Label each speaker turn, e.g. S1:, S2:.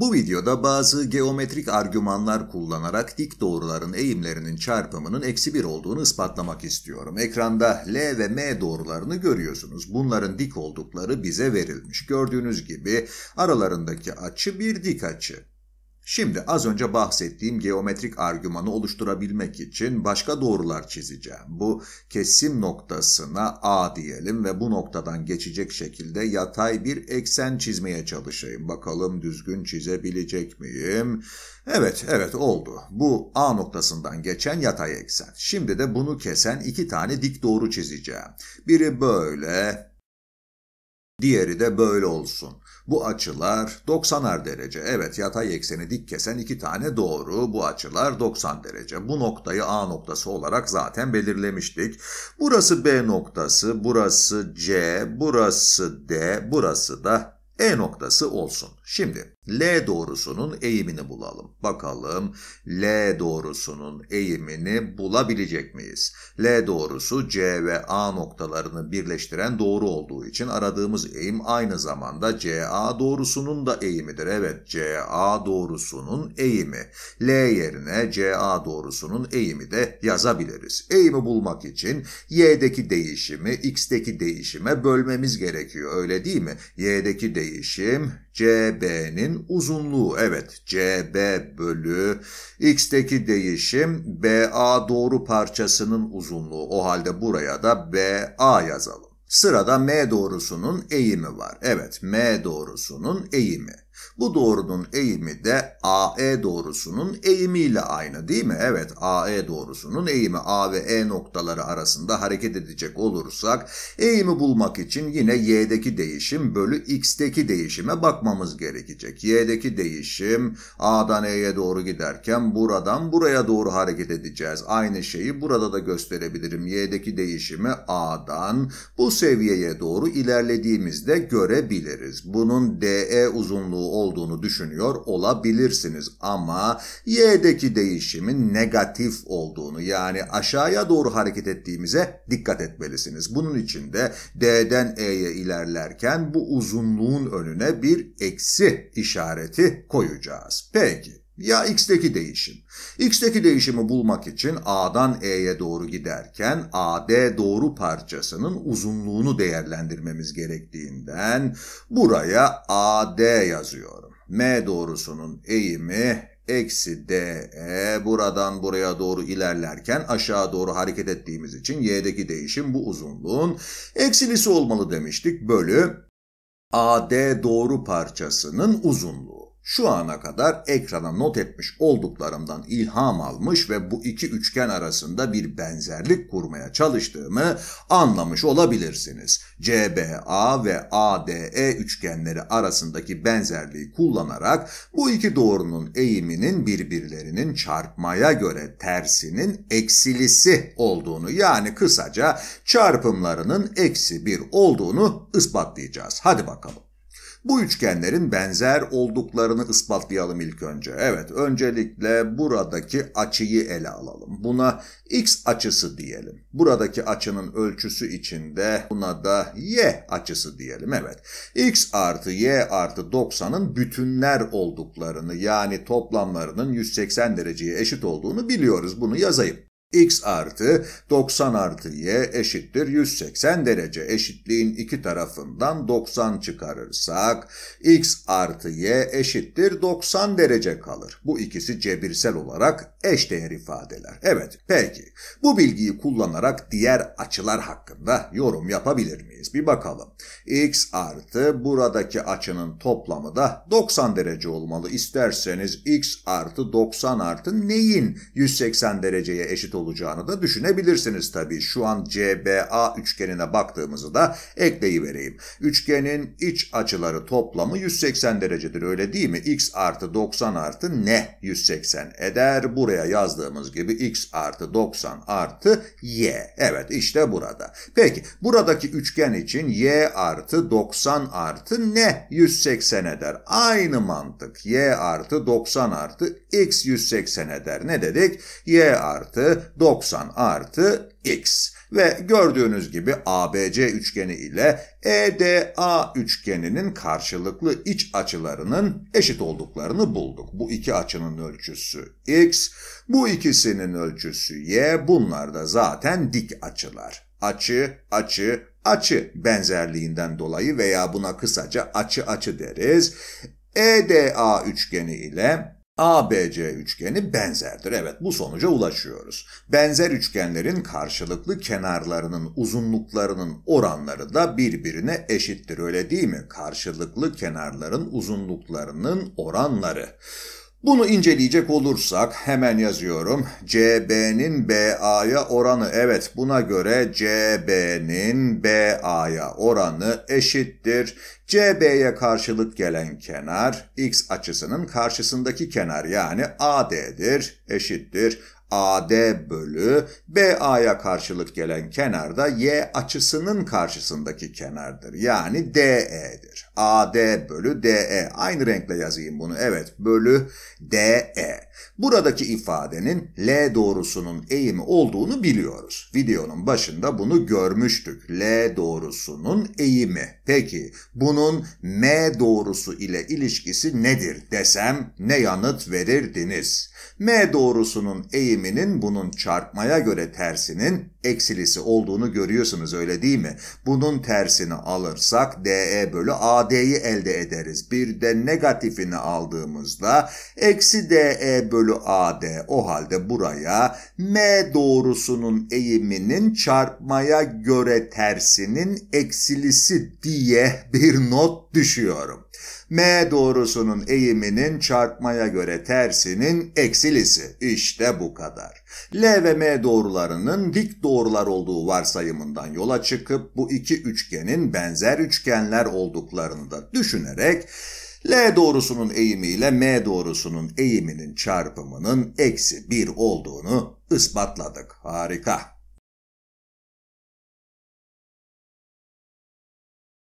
S1: Bu videoda bazı geometrik argümanlar kullanarak dik doğruların eğimlerinin çarpımının eksi 1 olduğunu ispatlamak istiyorum. Ekranda L ve M doğrularını görüyorsunuz. Bunların dik oldukları bize verilmiş. Gördüğünüz gibi aralarındaki açı bir dik açı. Şimdi az önce bahsettiğim geometrik argümanı oluşturabilmek için başka doğrular çizeceğim. Bu kesim noktasına A diyelim ve bu noktadan geçecek şekilde yatay bir eksen çizmeye çalışayım. Bakalım düzgün çizebilecek miyim? Evet, evet oldu. Bu A noktasından geçen yatay eksen. Şimdi de bunu kesen iki tane dik doğru çizeceğim. Biri böyle, diğeri de böyle olsun. Bu açılar 90'ar derece. Evet yatay ekseni dik kesen iki tane doğru. Bu açılar 90 derece. Bu noktayı A noktası olarak zaten belirlemiştik. Burası B noktası, burası C, burası D, burası da E noktası olsun. Şimdi L doğrusunun eğimini bulalım. Bakalım L doğrusunun eğimini bulabilecek miyiz? L doğrusu C ve A noktalarını birleştiren doğru olduğu için aradığımız eğim aynı zamanda CA doğrusunun da eğimidir. Evet CA doğrusunun eğimi. L yerine CA doğrusunun eğimi de yazabiliriz. Eğimi bulmak için Y'deki değişimi X'deki değişime bölmemiz gerekiyor öyle değil mi? Y'deki değişim CB'nin uzunluğu evet CB bölü x'teki değişim BA doğru parçasının uzunluğu. O halde buraya da BA yazalım. Sırada M doğrusunun eğimi var. Evet M doğrusunun eğimi. Bu doğrunun eğimi de AE doğrusunun eğimiyle aynı değil mi? Evet AE doğrusunun eğimi A ve E noktaları arasında hareket edecek olursak eğimi bulmak için yine Y'deki değişim bölü X'deki değişime bakmamız gerekecek. Y'deki değişim A'dan E'ye doğru giderken buradan buraya doğru hareket edeceğiz. Aynı şeyi burada da gösterebilirim. Y'deki değişimi A'dan bu seviyeye doğru ilerlediğimizde görebiliriz. Bunun DE uzunluğu olduğunu düşünüyor olabilirsiniz. Ama Y'deki değişimin negatif olduğunu yani aşağıya doğru hareket ettiğimize dikkat etmelisiniz. Bunun için de D'den E'ye ilerlerken bu uzunluğun önüne bir eksi işareti koyacağız. Peki. Ya x'teki değişim. x'teki değişimi bulmak için a'dan e'ye doğru giderken ad doğru parçasının uzunluğunu değerlendirmemiz gerektiğinden buraya ad yazıyorum. m doğrusunun eğimi eksi de buradan buraya doğru ilerlerken aşağı doğru hareket ettiğimiz için y'deki değişim bu uzunluğun eksilisi olmalı demiştik bölü AD doğru parçasının uzunluğu. Şu ana kadar ekrana not etmiş olduklarımdan ilham almış ve bu iki üçgen arasında bir benzerlik kurmaya çalıştığımı anlamış olabilirsiniz. CBA ve ADE üçgenleri arasındaki benzerliği kullanarak bu iki doğrunun eğiminin birbirlerinin çarpmaya göre tersinin eksilisi olduğunu yani kısaca çarpımlarının eksi bir olduğunu ispatlayacağız. Hadi bakalım. Bu üçgenlerin benzer olduklarını ispatlayalım ilk önce. Evet öncelikle buradaki açıyı ele alalım. Buna x açısı diyelim. Buradaki açının ölçüsü içinde buna da y açısı diyelim. Evet x artı y artı 90'ın bütünler olduklarını yani toplamlarının 180 dereceye eşit olduğunu biliyoruz. Bunu yazayım x artı 90 artı y eşittir 180 derece eşitliğin iki tarafından 90 çıkarırsak x artı y eşittir 90 derece kalır. Bu ikisi cebirsel olarak eşdeğer ifadeler. Evet peki bu bilgiyi kullanarak diğer açılar hakkında yorum yapabilir miyiz? Bir bakalım. x artı buradaki açının toplamı da 90 derece olmalı. İsterseniz x artı 90 artı neyin 180 dereceye eşit olacağını da düşünebilirsiniz tabii. Şu an CBA üçgenine baktığımızı da ekleyivereyim. Üçgenin iç açıları toplamı 180 derecedir öyle değil mi? X artı 90 artı ne 180 eder? Buraya yazdığımız gibi X artı 90 artı Y. Evet işte burada. Peki buradaki üçgen için Y artı 90 artı ne 180 eder? Aynı mantık. Y artı 90 artı X 180 eder. Ne dedik? Y artı 90 artı x ve gördüğünüz gibi ABC üçgeni ile EDA üçgeninin karşılıklı iç açılarının eşit olduklarını bulduk. Bu iki açının ölçüsü x, bu ikisinin ölçüsü y, bunlar da zaten dik açılar. Açı, açı, açı benzerliğinden dolayı veya buna kısaca açı açı deriz. EDA üçgeni ile ABC üçgeni benzerdir. Evet bu sonuca ulaşıyoruz. Benzer üçgenlerin karşılıklı kenarlarının uzunluklarının oranları da birbirine eşittir öyle değil mi? Karşılıklı kenarların uzunluklarının oranları. Bunu inceleyecek olursak hemen yazıyorum. CB'nin BA'ya oranı evet buna göre CB'nin BA'ya oranı eşittir. CB'ye karşılık gelen kenar x açısının karşısındaki kenar yani AD'dir eşittir. AD bölü BA'ya karşılık gelen kenarda Y açısının karşısındaki kenardır. Yani DE'dir. AD bölü DE. Aynı renkle yazayım bunu. Evet bölü DE. Buradaki ifadenin L doğrusunun eğimi olduğunu biliyoruz. Videonun başında bunu görmüştük. L doğrusunun eğimi. Peki bunun M doğrusu ile ilişkisi nedir desem ne yanıt verirdiniz? M doğrusunun eğimi biriminin bunun çarpmaya göre tersinin eksilisi olduğunu görüyorsunuz öyle değil mi? Bunun tersini alırsak DE bölü AD'yi elde ederiz. Bir de negatifini aldığımızda eksi DE bölü AD o halde buraya M doğrusunun eğiminin çarpmaya göre tersinin eksilisi diye bir not düşüyorum. M doğrusunun eğiminin çarpmaya göre tersinin eksilisi. İşte bu kadar. L ve M doğrularının dik doğrular olduğu varsayımından yola çıkıp bu iki üçgenin benzer üçgenler olduklarını da düşünerek L doğrusunun eğimi ile M doğrusunun eğiminin çarpımının eksi 1 olduğunu ispatladık. Harika.